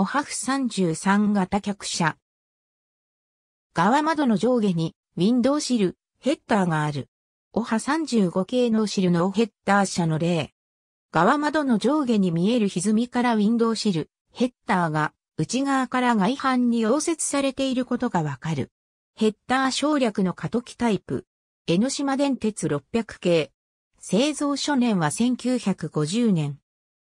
おはふ33型客車。側窓の上下に、ウィンドウシル、ヘッダーがある。おは35系のシルのヘッダー車の例。側窓の上下に見える歪みからウィンドウシル、ヘッダーが、内側から外反に溶接されていることがわかる。ヘッダー省略の過渡期タイプ。江ノ島電鉄600系。製造初年は1950年。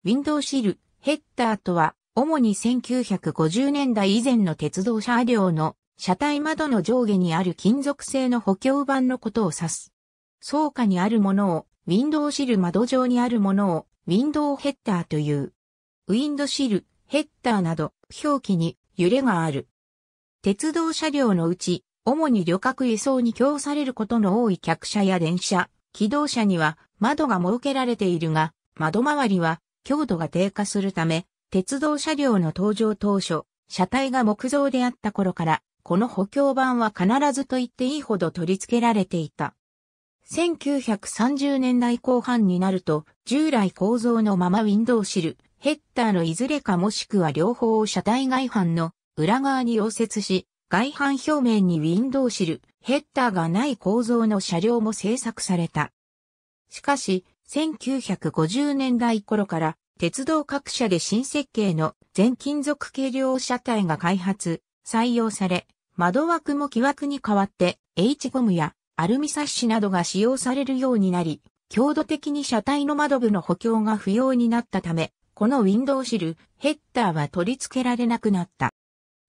ウィンドウシル、ヘッダーとは、主に1950年代以前の鉄道車両の車体窓の上下にある金属製の補強板のことを指す。倉下にあるものを、ウィンドウシル窓上にあるものを、ウィンドウヘッダーという。ウィンドシル、ヘッダーなど、表記に揺れがある。鉄道車両のうち、主に旅客輸送に供されることの多い客車や電車、機動車には窓が設けられているが、窓周りは強度が低下するため、鉄道車両の登場当初、車体が木造であった頃から、この補強板は必ずと言っていいほど取り付けられていた。1930年代後半になると、従来構造のままウィンドウシル、ヘッダーのいずれかもしくは両方を車体外反の裏側に溶接し、外反表面にウィンドウシル、ヘッダーがない構造の車両も製作された。しかし、1950年代頃から鉄道各社で新設計の全金属軽量車体が開発、採用され、窓枠も木枠に代わって H ゴムやアルミサッシなどが使用されるようになり、強度的に車体の窓部の補強が不要になったため、このウィンドウシル、ヘッダーは取り付けられなくなった。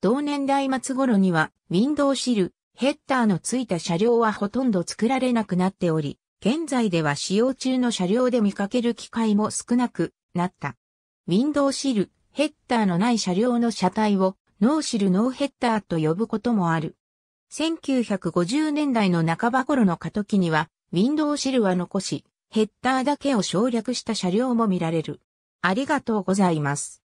同年代末頃には、ウィンドウシル、ヘッダーの付いた車両はほとんど作られなくなっており、現在では使用中の車両で見かける機会も少なく、なった。ウィンドウシル、ヘッダーのない車両の車体をノーシルノーヘッダーと呼ぶこともある。1950年代の半ば頃の過渡期には、ウィンドウシルは残し、ヘッダーだけを省略した車両も見られる。ありがとうございます。